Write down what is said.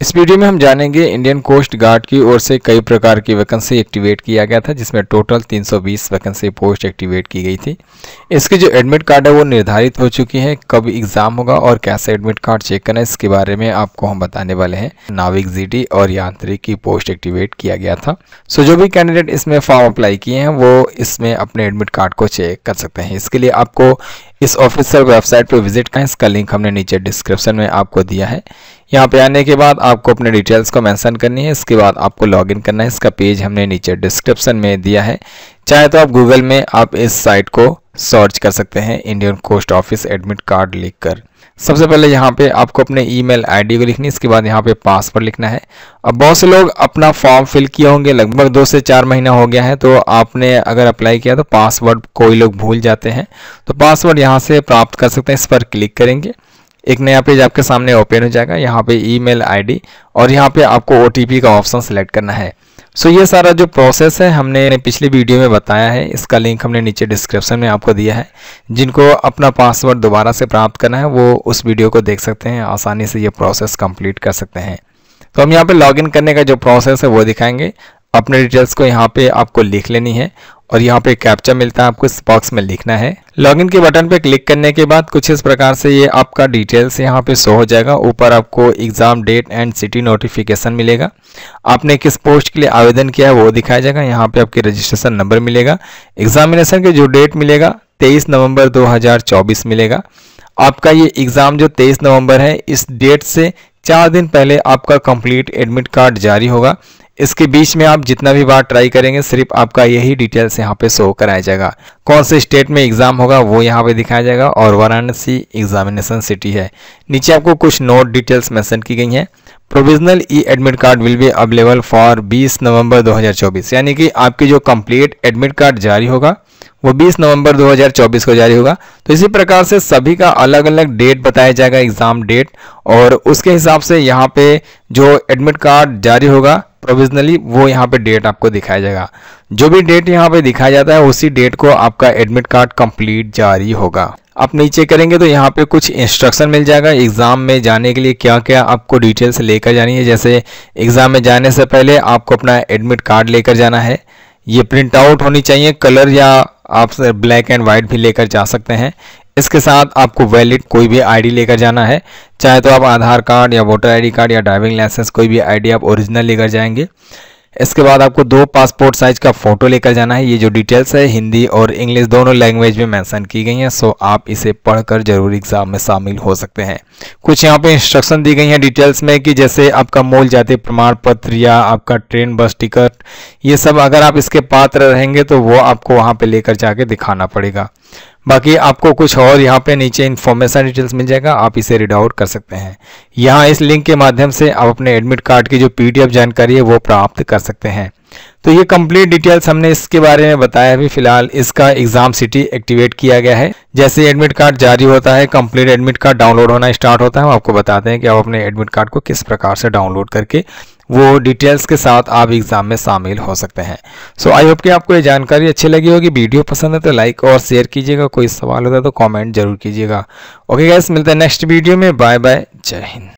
इस वीडियो में हम जानेंगे इंडियन कोस्ट गार्ड की ओर से कई प्रकार की वैकेंसी एक्टिवेट किया गया था जिसमें टोटल 320 वैकेंसी पोस्ट एक्टिवेट की गई थी इसके जो एडमिट कार्ड है वो निर्धारित हो चुकी है कब एग्ज़ाम होगा और कैसे एडमिट कार्ड चेक करना है इसके बारे में आपको हम बताने वाले हैं नाविक जी और यांत्रिक की पोस्ट एक्टिवेट किया गया था सो जो भी कैंडिडेट इसमें फॉर्म अप्लाई किए हैं वो इसमें अपने एडमिट कार्ड को चेक कर सकते हैं इसके लिए आपको इस ऑफिशियल वेबसाइट पर विजिट करें इसका लिंक हमने नीचे डिस्क्रिप्शन में आपको दिया है यहाँ पे आने के बाद आपको अपने डिटेल्स को मेंशन करनी है इसके बाद आपको लॉगिन करना है इसका पेज हमने नीचे डिस्क्रिप्शन में दिया है चाहे तो आप गूगल में आप इस साइट को सर्च कर सकते हैं Indian post office admit card लिखकर सबसे पहले यहाँ पे आपको अपने ईमेल आईडी को लिखनी है इसके बाद यहाँ पे पासवर्ड लिखना है अब बहुत से लोग अपना फॉर्म फिल किए होंगे लगभग दो से चार महीना हो गया है तो आपने अगर अप्लाई किया तो पासवर्ड कोई लोग भूल जाते हैं तो पासवर्ड यहाँ से प्राप्त कर सकते हैं इस पर क्लिक करेंगे एक नया पेज आपके सामने ओपन हो जाएगा यहाँ पे ईमेल आईडी और यहाँ पे आपको ओटीपी का ऑप्शन सेलेक्ट करना है सो ये सारा जो प्रोसेस है हमने पिछले वीडियो में बताया है इसका लिंक हमने नीचे डिस्क्रिप्शन में आपको दिया है जिनको अपना पासवर्ड दोबारा से प्राप्त करना है वो उस वीडियो को देख सकते हैं आसानी से ये प्रोसेस कंप्लीट कर सकते हैं तो हम यहाँ पे लॉगिन करने का जो प्रोसेस है वो दिखाएंगे अपने डिटेल्स को यहाँ पे आपको लिख लेनी है और यहाँ पे कैप्चा मिलता है आपको इस बॉक्स में लिखना है लॉगिन के बटन पे क्लिक करने के बाद कुछ इस प्रकार से ये आपका डिटेल्स यहाँ पे शो हो जाएगा ऊपर आपको exam date and city notification मिलेगा आपने किस पोस्ट के लिए आवेदन किया है वो दिखाया जाएगा यहाँ पे आपके रजिस्ट्रेशन नंबर मिलेगा एग्जामिनेशन के जो डेट मिलेगा तेईस नवम्बर दो मिलेगा आपका ये एग्ज़ाम जो तेईस नवम्बर है इस डेट से चार दिन पहले आपका कंप्लीट एडमिट कार्ड जारी होगा इसके बीच में आप जितना भी बार ट्राई करेंगे सिर्फ आपका यही डिटेल्स यहाँ पे शो कराया जाएगा कौन से स्टेट में एग्जाम होगा वो यहाँ पे दिखाया जाएगा और वाराणसी एग्जामिनेशन सिटी है नीचे आपको कुछ नोट डिटेल्स मैंसन की गई हैं provisional e admit card will be available for 20 November 2024 यानी कि आपकी जो कंप्लीट एडमिट कार्ड जारी होगा वो 20 नवंबर 2024 को जारी होगा तो इसी प्रकार से सभी का अलग अलग डेट बताया जाएगा एग्ज़ाम डेट और उसके हिसाब से यहाँ पे जो एडमिट कार्ड जारी होगा प्रोविजनली वो यहाँ पे डेट आपको दिखाया जाएगा जो भी डेट यहाँ पे दिखाया जाता है उसी डेट को आपका एडमिट कार्ड कंप्लीट जारी होगा आप नीचे करेंगे तो यहाँ पे कुछ इंस्ट्रक्शन मिल जाएगा एग्ज़ाम में जाने के लिए क्या क्या आपको डिटेल्स लेकर जानी है जैसे एग्ज़ाम में जाने से पहले आपको अपना एडमिट कार्ड लेकर जाना है ये प्रिंट आउट होनी चाहिए कलर या आप ब्लैक एंड व्हाइट भी लेकर जा सकते हैं इसके साथ आपको वैलिड कोई भी आईडी लेकर जाना है चाहे तो आप आधार कार्ड या वोटर आईडी कार्ड या ड्राइविंग लाइसेंस कोई भी आईडी आप ओरिजिनल लेकर जाएंगे इसके बाद आपको दो पासपोर्ट साइज का फ़ोटो लेकर जाना है ये जो डिटेल्स है हिंदी और इंग्लिश दोनों लैंग्वेज में मेंशन की गई हैं सो आप इसे पढ़कर जरूर एग्ज़ाम में शामिल हो सकते हैं कुछ यहाँ पे इंस्ट्रक्शन दी गई हैं डिटेल्स में कि जैसे आपका मूल जाति प्रमाण पत्र या आपका ट्रेन बस टिकट ये सब अगर आप इसके पात्र रहेंगे तो वो आपको वहाँ पर लेकर जाके दिखाना पड़ेगा बाकी आपको कुछ और यहाँ पे नीचे इन्फॉर्मेशन डिटेल्स मिल जाएगा आप इसे रीड आउट कर सकते हैं यहाँ इस लिंक के माध्यम से आप अपने एडमिट कार्ड की जो पीडीएफ जानकारी है वो प्राप्त कर सकते हैं तो ये कंप्लीट डिटेल्स हमने इसके बारे में बताया अभी फिलहाल इसका एग्जाम सिटी एक्टिवेट किया गया है जैसे एडमिट कार्ड जारी होता है कंप्लीट एडमिट कार्ड डाउनलोड होना स्टार्ट होता है हम आपको बताते हैं कि आप अपने एडमिट कार्ड को किस प्रकार से डाउनलोड करके वो डिटेल्स के साथ आप एग्जाम में शामिल हो सकते हैं सो आई होप कि आपको ये जानकारी अच्छी लगी होगी वीडियो पसंद है तो लाइक और शेयर कीजिएगा कोई सवाल होता है तो कमेंट जरूर कीजिएगा ओके गैस मिलते हैं नेक्स्ट वीडियो में बाय बाय जय हिंद